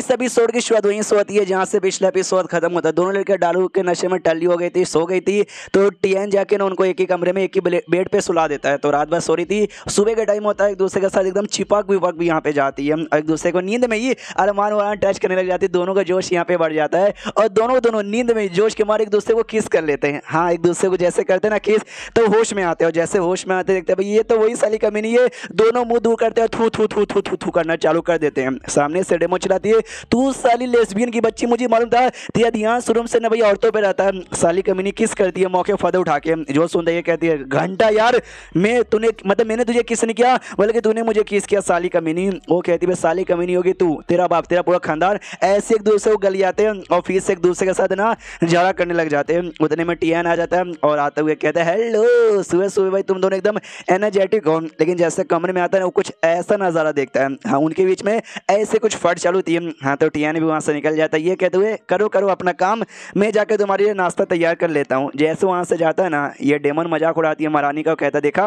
सुई तो से सोड़ की शुरुआत वहीं से होती है जहाँ से पिछले एपिसोड खत्म होता है दोनों लड़के डालू के नशे में टली हो गई थी सो गई थी तो टीएन जाके ना उनको एक ही कमरे में एक ही बेड पे सुला देता है तो रात भर सो रही थी सुबह का टाइम होता है एक दूसरे के साथ एकदम छिपक विपक भी यहाँ पे जाती है एक दूसरे को नींद में ही अरमान वरान टच करने लग जाती है दोनों का जोश यहाँ पे बढ़ जाता है और दोनों दोनों नींद में जोश के मारे एक दूसरे को किस कर लेते हैं हाँ एक दूसरे को जैसे करते हैं ना किस तो होश में आते हैं और जैसे होश में आते देखते भाई ये तो वही साली कमी नहीं है दोनों मुंह दूर करते हैं थू थू थू थू थू थू करना चालू कर देते हैं सामने से डेमो चलाती है तू साली लेसबियन की बच्ची मुझे मालूम था तेरा ध्यान शुरू से नबई औरतों पर रहता है साली कमीनी किस करती है मौके फायदा उठा के जो सुन रही है कहती है घंटा यार मैं तूने मतलब मैंने तुझे किस नहीं किया बल्कि तूने मुझे किस किया साली कमीनी वो कहती है साली कमीनी होगी तू तेरा बाप तेरा पूरा खानदान ऐसे एक दूसरे को गली आते हैं और फिर से एक दूसरे के साथ ना झगड़ा करने लग जाते हैं उतने में टी आ जाता है और आते हुए कहते हैं हेलो सुबह सुबह भाई तुम दोनों एकदम एनर्जेटिक हो लेकिन जैसे कमरे में आता है वो कुछ ऐसा नज़ारा देखता है हाँ उनके बीच में ऐसे कुछ फट चालू होती लेकिन हाँ तो टियानी भी वहाँ से निकल जाता है ये कहते हुए करो करो अपना काम मैं जाकर तुम्हारे लिए नाश्ता तैयार कर लेता हूँ जैसे वहाँ से जाता है ना ये डेमन मजाक उड़ाती है महारानी का कहता देखा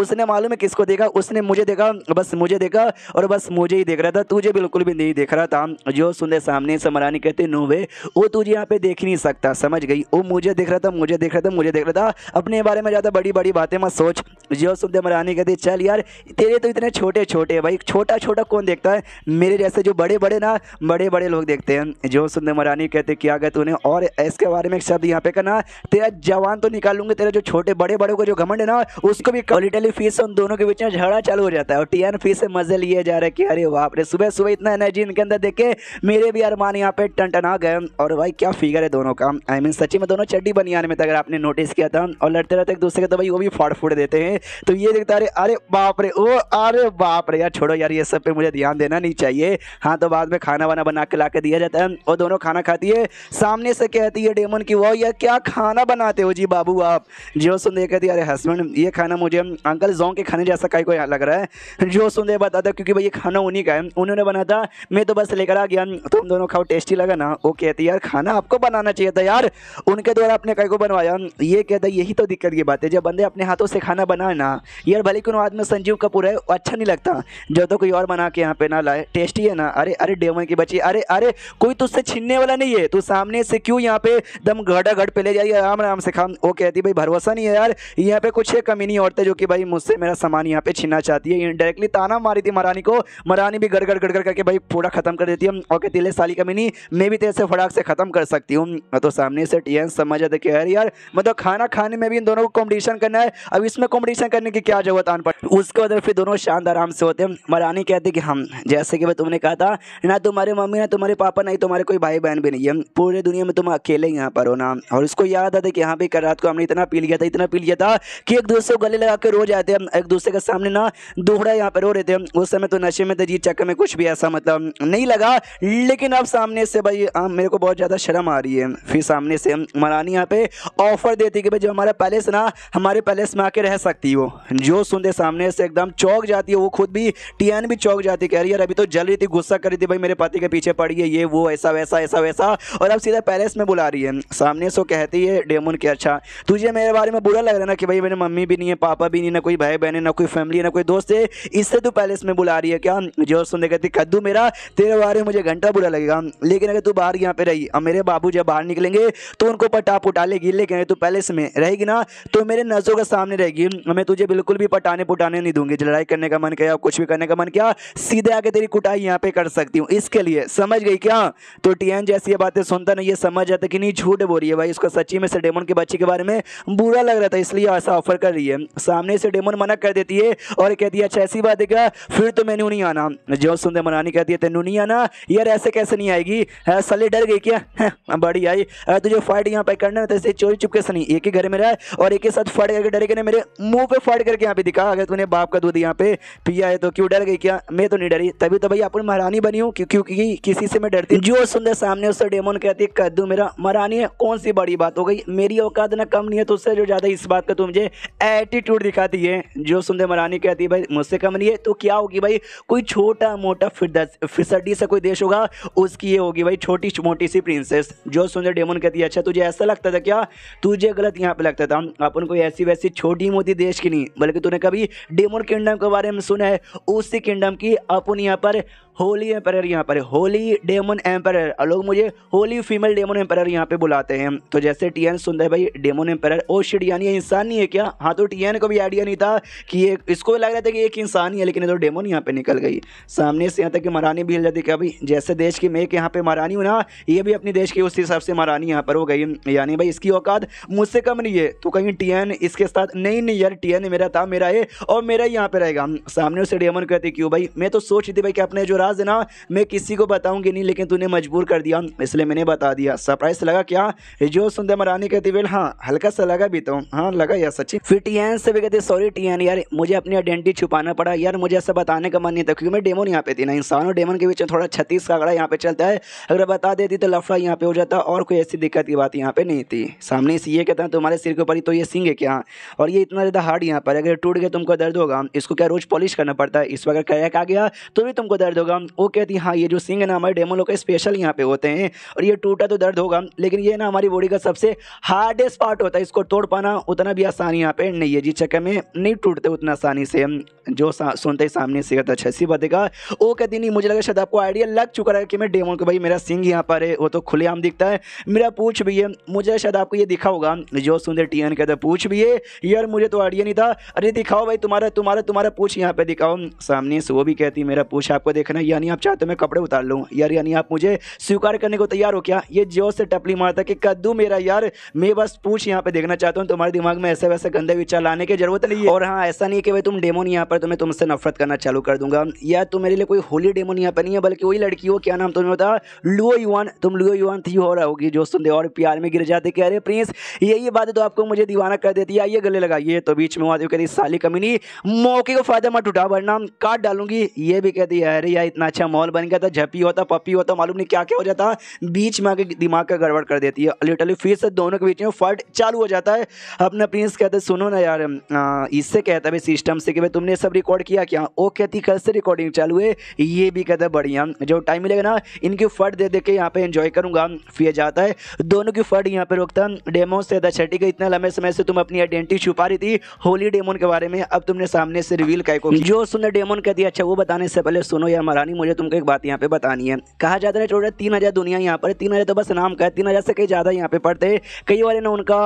उसने मालूम है किसको देखा उसने मुझे देखा बस मुझे देखा और बस मुझे ही देख रहा था तुझे बिल्कुल भी नहीं देख रहा था जो सुंदर सामने से महारानी कहते नो वे वो तुझे यहाँ पे देख नहीं सकता समझ गई वो मुझे देख रहा था मुझे देख रहा था मुझे देख रहा था अपने बारे में ज़्यादा बड़ी बड़ी बातें मत सोच जो सुनते महारानी कहते चल यार तेरे तो इतने छोटे छोटे भाई छोटा छोटा कौन देखता है मेरे जैसे जो बड़े बड़े ना ना बड़े बड़े लोग देखते हैं जो सुंदर मरानी कहते क्या गया तूने और इसके बारे में एक शब्द यहाँ पे करना तेरा जवान तो निकाल लूंगे तेरा जो छोटे बड़े बड़े को जो घमंड है ना उसको भी कॉलिटली फीस उन दोनों के बीच में झगड़ा चालू हो जाता है और टीएन फीस से मजे लिए जा रहे कि अरे बाप रे सुबह सुबह इतना एनर्जी इनके अंदर देखे मेरे भी अरमान यहाँ पे टनटना गए और भाई क्या फिगर है दोनों का आई मीन सची में दोनों चड्डी बनियाने में तो अगर आपने नोटिस किया था और लड़ते रहते एक दूसरे के तो भाई वो भी फाड़ फूट देते हैं तो ये देखता अरे अरे बाप रे ओ अरे बाप रे यार छोड़ो यार ये सब पे मुझे ध्यान देना नहीं चाहिए हाँ तो बाद में खाना वाना बना के ला के दिया जाता है और दोनों खाना खाती है सामने से कहती है डेमन की वो ये क्या खाना बनाते हो जी बाबू आप जो सुन दे कहती अरे हस्बैंड ये खाना मुझे अंकल जोंग के खाने जैसा कहीं को लग रहा है जो सुन दे बताता क्योंकि भाई ये खाना उन्हीं का है उन्होंने बनाया था मैं तो बस लेकर आ गया तुम दोनों खाओ टेस्टी लगा ना वो कहती है यार खाना आपको बनाना चाहिए था यार उनके द्वारा अपने कहीं को बनवाया ये कहता है यही तो दिक्कत की बात है जब बंदे अपने हाथों से खाना बनाए ना यार भले क्यों आदमी संजीव कपूर है अच्छा नहीं लगता जो तो कोई और बना के यहाँ पे ना लाए टेस्टी है ना अरे अरे डे रोमन की बची अरे अरे कोई तो उससे छीनने वाला नहीं है तू सामने से क्यों यहाँ पे दम घड़ा घड़ पे ले जाइए आराम आराम से खाम वो कहती भाई भरोसा नहीं है यार यहाँ पे कुछ है कमी नहीं औरतें जो कि भाई मुझसे मेरा सामान यहाँ पे छीनना चाहती है इनडायरेक्टली ताना मारी थी मरानी को मरानी भी गड़गड़ गड़गड़ करके भाई पूरा खत्म कर देती है और कहती है साली कमी नहीं मैं भी तेरे से फटाक से खत्म कर सकती हूँ तो सामने से टी समझ जाते कि यार यार मतलब तो खाना खाने में भी इन दोनों को कॉम्पिटिशन करना है अब इसमें कॉम्पिटिशन करने की क्या जरूरत आन पड़ उसके बाद फिर दोनों शांत आराम से होते हैं मरानी कहती कि हम जैसे कि भाई तुमने कहा था ना तुम्हारे मम्मी ना तुम्हारे पापा नहीं तुम्हारे कोई भाई बहन भी नहीं है पूरे दुनिया में तुम अकेले यहाँ पर हो ना और उसको याद आता कि यहाँ पे कल रात को हमने इतना पी लिया था इतना पी लिया था कि एक दूसरे को गले लगा के रो जाते हैं एक दूसरे के सामने ना दोहरा यहाँ पर रो रहे थे उस समय तो नशे में तजी चक्कर में कुछ भी ऐसा मतलब नहीं लगा लेकिन अब सामने से भाई मेरे को बहुत ज़्यादा शर्म आ रही है फिर सामने से मरानी यहाँ पे ऑफर देती है कि भाई जो हमारा पैलेस ना हमारे पैलेस में आके रह सकती हो जो सुनते सामने से एकदम चौक जाती है वो खुद भी टी भी चौक जाती है कह रही है अभी तो जल रही थी गुस्सा कर रही थी भाई मेरे पति के पीछे पड़ी है ये वो ऐसा वैसा ऐसा वैसा और अब सीधा पैलेस में बुला रही है सामने सो कहती है डेमन के अच्छा तुझे मेरे बारे में बुरा लग रहा है ना कि भाई मेरी मम्मी भी नहीं है पापा भी नहीं ना कोई भाई बहन है ना कोई फैमिली है ना कोई दोस्त है इससे तू पैलेस में बुला रही है क्या जोर सुनने कहती कद्दू मेरा तेरे बारे में मुझे घंटा बुरा लगेगा लेकिन अगर तू बाहर यहाँ पे रही और मेरे बाबू जब बाहर निकलेंगे तो उनको पटाप उठा लेगी लेकिन तू पैलेस में रहेगी ना तो मेरे नजरों के सामने रहेगी मैं तुझे बिल्कुल भी पटाने पुटाने नहीं दूंगी लड़ाई करने का मन किया कुछ भी करने का मन किया सीधे आके तेरी कुटाई यहाँ पे कर सकती हूँ इस किसके लिए समझ गई क्या तो टीएन जैसी ये बातें सुनता नहीं ये समझ जाता कि नहीं झूठ बोल रही है भाई इसको सच्ची में से डेमोन के बच्चे के बारे में बुरा लग रहा था इसलिए ऐसा ऑफर कर रही है सामने से डेमोन मना कर देती है और कहती है अच्छा ऐसी बात है क्या फिर तो मैनू नहीं आना जो सुनते मनानी कहती है तेनू नहीं आना यार ऐसे कैसे नहीं आएगी सले डर गई क्या हाँ, बड़ी आई तुझे फाइट यहाँ पर करना तो इसे चोरी चुपके से नहीं एक ही घर में रहा और एक ही साथ फट करके डरेगा ना मेरे मुँह पर फट करके यहाँ पे दिखा अगर तूने बाप का दूध यहाँ पे पिया है तो क्यों डर गई क्या मैं तो नहीं डरी तभी तो भाई अपनी महारानी बनी हूँ क्योंकि क्योंकि किसी से मैं डरती जो सुंदर सामने उससे डेमोन कहती है कद्दू मेरा मरानी है कौन सी बड़ी बात हो गई मेरी औकात ना कम नहीं है तो उससे जो ज़्यादा इस बात का तू तो मुझे एटीट्यूड दिखाती है जो सुंदर मरानी कहती है भाई मुझसे कम नहीं है तो क्या होगी भाई कोई छोटा मोटा फिसड्डी से कोई देश होगा उसकी ये होगी भाई छोटी मोटी सी प्रिंसेस जो सुंदर डेमोन कहती है अच्छा तुझे ऐसा लगता था क्या तुझे गलत यहाँ पे लगता था अपन कोई ऐसी वैसी छोटी मोटी देश की नहीं बल्कि तूने कभी डेमोन किंगडम के बारे में सुना है उसी किंगडम की अपन यहाँ पर होली पर यहाँ पर होली डेमन एम्पर लोग मुझे होली फीमेल डेमन एम्पर यहाँ पे बुलाते हैं तो जैसे टी एन सुंदर भाई डेमोन एम्पर ओ शिड यानी इंसान नहीं है क्या हाँ तो टी एन को भी आइडिया नहीं था कि ये इसको लग रहा था कि एक इंसान ही है लेकिन तो डेमोन यहाँ पे निकल गई सामने से यहाँ तक कि महारानी भी हिल जाती कि अभी जैसे देश की मैं यहाँ पे महारानी हूँ ना ये भी अपने देश की उस हिसाब से महारानी यहाँ पर हो गई यानी भाई इसकी औकात मुझसे कम नहीं है तो कहीं टी इसके साथ नहीं नहीं यार टी मेरा था मेरा है और मेरा ही यहाँ पे रहेगा सामने उसे डेमन कहती क्यों भाई मैं तो सोच रही थी भाई कि अपने जो राज है ना मैं मैं किसी को बताऊंगी नहीं लेकिन तूने मजबूर कर दिया इसलिए मैंने बता दिया सरप्राइज लगा क्या जो सुंदर मरानी कहती वेल हाँ हल्का सा लगा भी तो हाँ लगा यार सचिन फिर टीएन से भी कहते सॉरी टीएन यार मुझे अपनी आइडेंटिटी छुपाना पड़ा यार मुझे ऐसा बताने का मन नहीं था क्योंकि मैं डेमोन यहाँ पे थी ना इंसान और डेमोन के बीच थोड़ा छत्तीस का अगड़ा यहाँ पे चलता है अगर बता देती तो लफड़ा यहाँ पे हो जाता और कोई ऐसी दिक्कत की बात यहाँ पे नहीं थी सामने से ये कहता है तुम्हारे सिर के ऊपर ही तो ये सिंग है क्या और ये इतना ज़्यादा हार्ड यहाँ पर अगर टूट गया तुमको दर्द होगा इसको क्या रोज़ पॉलिश करना पड़ता है इस वक्त क्रैक आ गया तो भी तुमको दर्द होगा वो कहती हाँ हाँ ये जो सिंग है ना हमारे डेमो लोग स्पेशल यहाँ पे होते हैं और ये टूटा तो दर्द होगा लेकिन ये ना हमारी बॉडी का सबसे हार्डेस्ट पार्ट होता है इसको तोड़ पाना उतना भी आसान यहाँ पे नहीं है जी चक्कर में नहीं टूटते उतना आसानी से जो सुनते ही सामने से अच्छा इसी बातें वो कहती नहीं मुझे लगा शायद आपको आइडिया लग चुका है कि मैं डेमोन को भाई मेरा सिंह यहाँ पर है वो तो खुलेआम दिखता है मेरा पूछ भी है मुझे शायद आपको ये दिखा होगा जो सुनते टीएन कहते पूछ भी है यार मुझे तो आइडिया नहीं था अरे दिखाओ भाई तुम्हारा तुम्हारा तुम्हारा पूछ यहाँ पर दिखाओ सामने से वो भी कहती मेरा पूछ आपको देखना यानी आप चाहते मैं कपड़े उतार लूँ यार यानी आप मुझे स्वीकार करने को तैयार हो क्या ये जो से टपली मारता कि कद्दू मेरा यार मैं बस पूछ यहाँ पे देखना चाहता हूँ तुम्हारे दिमाग में ऐसे वैसे गंदे विचार लाने की जरूरत नहीं है और हाँ ऐसा नहीं है कि भाई तुम डेमोन यहाँ पर पर तो मैं तुमसे नफरत करना चालू कर दूंगा या तुम तो मेरे लिए कोई होली डेमोन यहाँ पर नहीं है बल्कि वही लड़की हो क्या नाम तुम्हें बता लुओ युवान तुम लुओ युवान थी हो रहा होगी जो सुन दे और प्यार में गिर जाते कह रहे प्रिंस यही बात है तो आपको मुझे दीवाना कर देती है आइए गले लगाइए तो बीच में आती कहती साली कमी मौके को फायदा मत उठा वरना काट डालूंगी ये भी कहती है अरे यार इतना अच्छा मॉल बन गया था झपी होता पप्पी होता मालूम नहीं क्या क्या हो जाता बीच में आके दिमाग का गड़बड़ कर देती है लिटरली फिर से दोनों के बीच में फर्ट चालू हो जाता है अपना प्रिंस कहते सुनो ना यार इससे कहता है सिस्टम से कि भाई तुमने सब रिकॉर्ड किया क्या ओके कहती कल से रिकॉर्डिंग चालू है ये भी कहता है बढ़िया जो टाइम मिलेगा ना इनकी फट दे दे के यहाँ पे इन्जॉय करूँगा फिर जाता है दोनों की फट यहाँ पे रोकता डेमो से था छठी का इतना लंबे समय से तुम अपनी आइडेंटिटी छुपा रही थी होली डेमोन के बारे में अब तुमने सामने से रिवील कह को जो सुनने डेमोन कह दिया अच्छा वो बताने से पहले सुनो या महारानी मुझे तुमको एक बात यहाँ पे बतानी है कहा जाता है टोटल तीन हज़ार दुनिया यहाँ पर तीन हज़ार तो बस नाम का तीन हज़ार से कहीं ज़्यादा यहाँ पे पढ़ते कई वाले ना उनका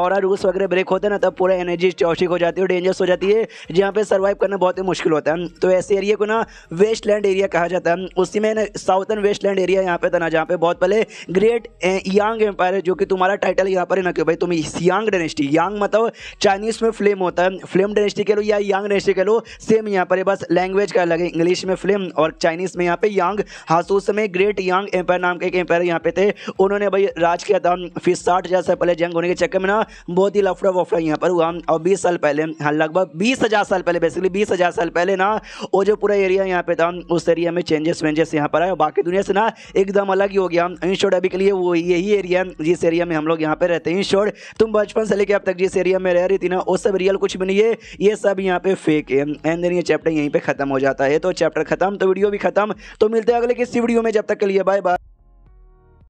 और रूस वगैरह ब्रेक होते हैं ना तब पूरा एनर्जी चौशिक हो जाती है डेंजरस हो जाती है जहाँ पे सर्वाइव करना बहुत ही मुश्किल होता है तो ऐसे एरिया को ना वेस्ट लैंड एरिया कहा जाता है उसी में साउथर्न वेस्ट लैंड एरिया यहाँ पे था ना जहाँ पे बहुत पहले ग्रेट यांग एम्पायर जो कि तुम्हारा टाइटल यहाँ पर है ना क्यों भाई तुम यांग डेनेस्टी यांग मतलब चाइनीज़ में फ्लेम होता है फ्लेम डेनेस्टी कह लो या यांग डेनेस्टी कह लो सेम यहाँ पर बस लैंग्वेज का अलग है इंग्लिश में फ्लेम और चाइनीज़ में यहाँ पे यांग हासूस में ग्रेट यांग एम्पायर नाम के एक एम्पायर यहाँ पे थे उन्होंने भाई राज किया था फिर साठ हज़ार साल पहले जंग होने के चक्कर में ना बहुत ही लफड़ा वफड़ा यहाँ पर हुआ और बीस साल पहले हाँ लगभग बीस हज़ार साल पहले बेसिकली बीस हज़ार साल पहले ना वो जो पूरा एरिया यहाँ पे था उस एरिया में चेंजेस वेंजेस यहाँ पर आए बाकी दुनिया से ना एकदम अलग ही हो गया इन शॉर्ट अभी के लिए वो यही एरिया जिस एरिया में हम लोग यहाँ पे रहते हैं इन शॉर्ट तुम बचपन से लेके अब तक जिस एरिया में रह रही थी ना वो सब रियल कुछ भी नहीं है ये सब यहाँ पे फेक है एंड देन ये चैप्टर यहीं पर खत्म हो जाता है तो चैप्टर खत्म तो वीडियो भी खत्म तो मिलते हैं अगले किसी वीडियो में जब तक के लिए बाय बाय